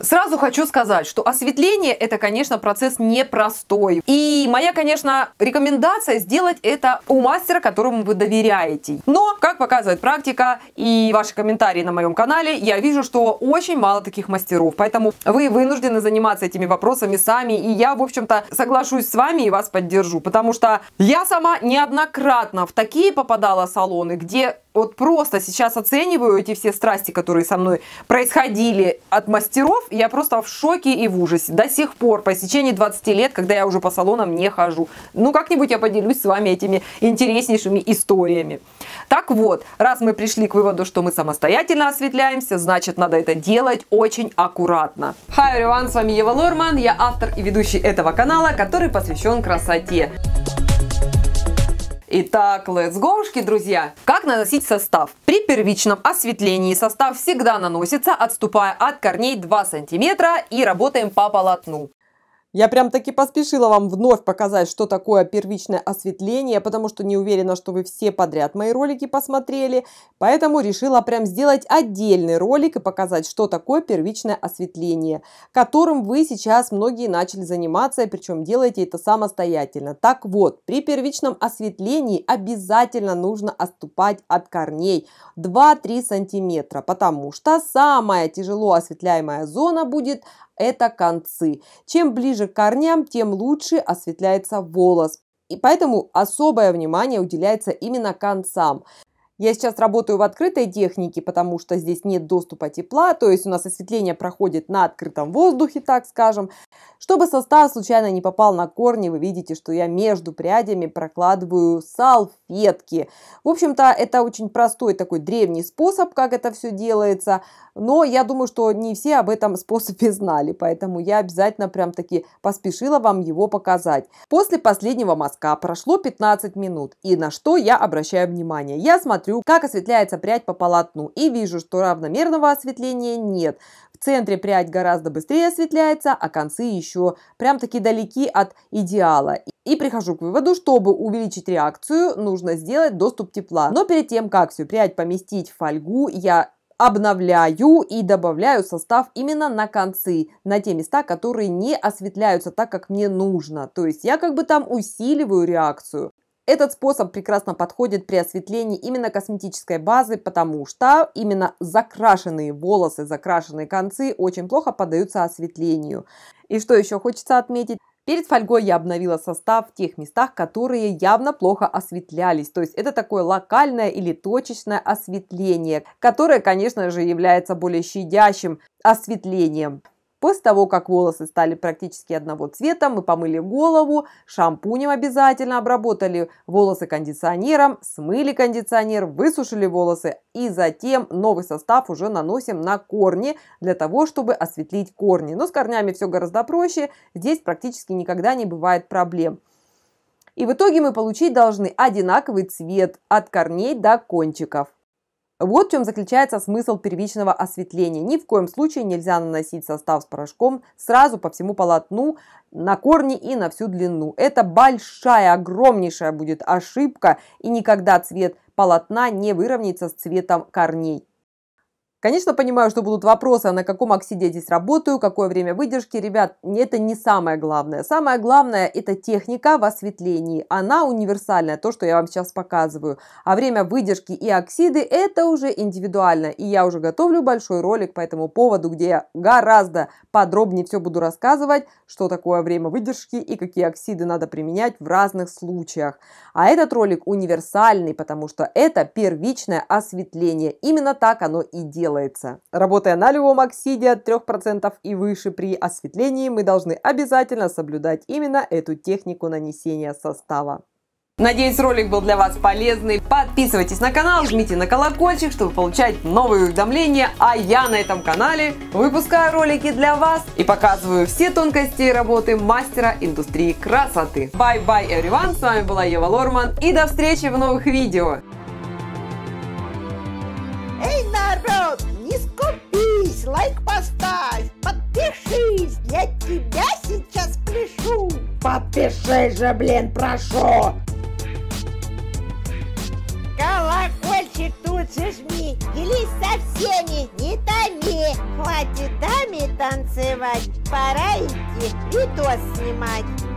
Сразу хочу сказать, что осветление это, конечно, процесс непростой. И моя, конечно, рекомендация сделать это у мастера, которому вы доверяете. Но, как показывает практика и ваши комментарии на моем канале, я вижу, что очень мало таких мастеров. Поэтому вы вынуждены заниматься этими вопросами сами. И я, в общем-то, соглашусь с вами и вас поддержу. Потому что я сама неоднократно в такие попадала салоны, где вот просто сейчас оцениваю эти все страсти, которые со мной происходили от мастеров, я просто в шоке и в ужасе. До сих пор, по истечении 20 лет, когда я уже по салонам не хожу. Ну, как-нибудь я поделюсь с вами этими интереснейшими историями. Так вот, раз мы пришли к выводу, что мы самостоятельно осветляемся, значит, надо это делать очень аккуратно. Hi, everyone, с вами Ева Лорман, я автор и ведущий этого канала, который посвящен красоте. Итак, let's друзья! Как наносить состав? При первичном осветлении состав всегда наносится, отступая от корней 2 см и работаем по полотну. Я прям таки поспешила вам вновь показать, что такое первичное осветление, потому что не уверена, что вы все подряд мои ролики посмотрели, поэтому решила прям сделать отдельный ролик и показать, что такое первичное осветление, которым вы сейчас многие начали заниматься, причем делаете это самостоятельно. Так вот, при первичном осветлении обязательно нужно отступать от корней 2-3 сантиметра, потому что самая тяжело осветляемая зона будет это концы. Чем ближе ближе к корням, тем лучше осветляется волос. И поэтому особое внимание уделяется именно концам. Я сейчас работаю в открытой технике, потому что здесь нет доступа тепла, то есть у нас осветление проходит на открытом воздухе, так скажем. Чтобы состав случайно не попал на корни, вы видите, что я между прядями прокладываю салфетки. В общем-то, это очень простой такой древний способ, как это все делается, но я думаю, что не все об этом способе знали, поэтому я обязательно прям таки поспешила вам его показать. После последнего мазка прошло 15 минут, и на что я обращаю внимание? Я смотрю смотрю, как осветляется прядь по полотну и вижу, что равномерного осветления нет. В центре прядь гораздо быстрее осветляется, а концы еще прям-таки далеки от идеала. И прихожу к выводу, чтобы увеличить реакцию, нужно сделать доступ тепла. Но перед тем, как всю прядь поместить в фольгу, я обновляю и добавляю состав именно на концы, на те места, которые не осветляются так, как мне нужно. То есть я как бы там усиливаю реакцию. Этот способ прекрасно подходит при осветлении именно косметической базы, потому что именно закрашенные волосы, закрашенные концы очень плохо поддаются осветлению. И что еще хочется отметить? Перед фольгой я обновила состав в тех местах, которые явно плохо осветлялись. То есть это такое локальное или точечное осветление, которое, конечно же, является более щадящим осветлением. После того, как волосы стали практически одного цвета, мы помыли голову, шампунем обязательно обработали волосы кондиционером, смыли кондиционер, высушили волосы и затем новый состав уже наносим на корни для того, чтобы осветлить корни. Но с корнями все гораздо проще, здесь практически никогда не бывает проблем. И в итоге мы получить должны одинаковый цвет от корней до кончиков. Вот в чем заключается смысл первичного осветления. Ни в коем случае нельзя наносить состав с порошком сразу по всему полотну, на корни и на всю длину. Это большая, огромнейшая будет ошибка, и никогда цвет полотна не выровняется с цветом корней. Конечно, понимаю, что будут вопросы, а на каком оксиде я здесь работаю, какое время выдержки. Ребят, это не самое главное. Самое главное – это техника в осветлении. Она универсальная, то, что я вам сейчас показываю. А время выдержки и оксиды – это уже индивидуально. И я уже готовлю большой ролик по этому поводу, где я гораздо подробнее все буду рассказывать, что такое время выдержки и какие оксиды надо применять в разных случаях. А этот ролик универсальный, потому что это первичное осветление. Именно так оно и делается делается. Работая на любом оксиде от 3% и выше при осветлении, мы должны обязательно соблюдать именно эту технику нанесения состава. Надеюсь, ролик был для вас полезный. Подписывайтесь на канал, жмите на колокольчик, чтобы получать новые уведомления. А я на этом канале выпускаю ролики для вас и показываю все тонкости работы мастера индустрии красоты. Bye-bye, everyone. С вами была Ева Лорман и до встречи в новых видео. не скупись, лайк поставь, подпишись, я тебя сейчас пляшу. Подпишись же, блин, прошу. Колокольчик тут же жми, делись со всеми, не томи. Хватит даме танцевать, пора идти видос снимать.